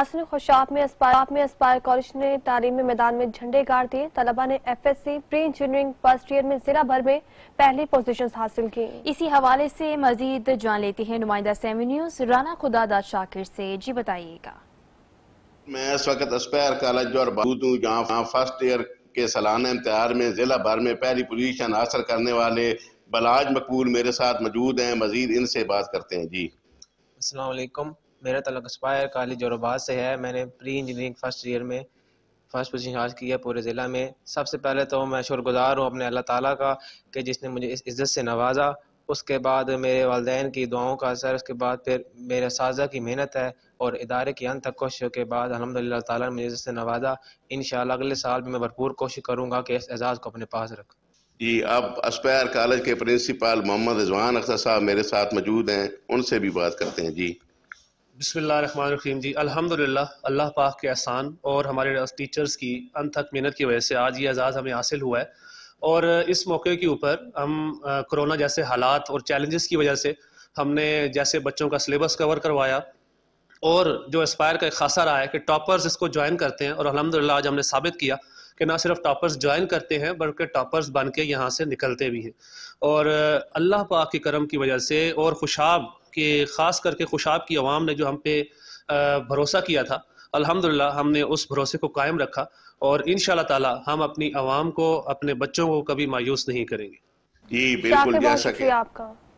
आसर खुशाब में अस्पार में अस्पार कॉलेज ने तालीमी मैदान में झंडे गाड़ दिए तलबा ने FSc pre engineering first year में जिला भर में पहली पोजीशन हासिल की इसी हवाले से मजीद जान लेती है नुमाइंदा सेवन न्यूज राना खुदादा शाकिर से जी बताइएगा मैं इस वक्त अस्पायर कॉलेज और बारूद हूँ जहाँ फर्स्ट ईयर के सालाना इम्तहान में जिला भर में पहली पोजिशन हासिल करने वाले बलाज मकबूल मेरे साथ मौजूद है मजीद इनसे बात करते हैं जी असलकम मेरा स्पायर काली जोराबाद से है मैंने प्री इंजीनियरिंग फर्स्ट ईयर में फर्स्ट पोजीशन हासिल की है पूरे ज़िला में सबसे पहले तो मैं शुक्रगुजार हूँ अपने अल्लाह ताला का कि जिसने मुझे इस इज़्ज़त से नवाजा उसके बाद मेरे वालदेन की दुआओं का असर उसके बाद फिर मेरे साजा की मेहनत है और इदारे की अंत तक कोशिशों के बाद अलहमद ला ने मुझे से नवाजा इन अगले साल भी मैं भरपूर कोशिश करूँगा कि इस एजाज़ को अपने पास रख जी अब अस्पायर कॉलेज के प्रिंसिपल मोहम्मद रिजवान अख्तर साहब मेरे साथ मौजूद हैं उनसे भी बात करते हैं जी बसमीम जी अल्हम्दुलिल्लाह अल्लाह पाक के एहसान और हमारे टीचर्स की अनथक मेहनत की वजह से आज ये एजाज़ हमें हासिल हुआ है और इस मौके के ऊपर हम कोरोना जैसे हालात और चैलेंजेस की वजह से हमने जैसे बच्चों का सिलेबस कवर करवाया और जो एस्पायर का एक खासा रहा है कि टॉपर्स इसको ज्वाइन करते हैं और अलहमदिल्ला आज हमने साबित किया कि ना सिर्फ टॉपर्स ज्वाइन करते हैं बल्कि टॉपर्स बन के यहाँ से निकलते भी हैं और अल्लाह पाक के करम की वजह से और खुशाब के ख़ास करके खुशाब की आवाम ने जो हम पे भरोसा किया था अल्हम्दुलिल्लाह हमने उस भरोसे को कायम रखा और इन ताला हम अपनी आवाम को अपने बच्चों को कभी मायूस नहीं करेंगे जी बिल्कुल जैसा कि आपका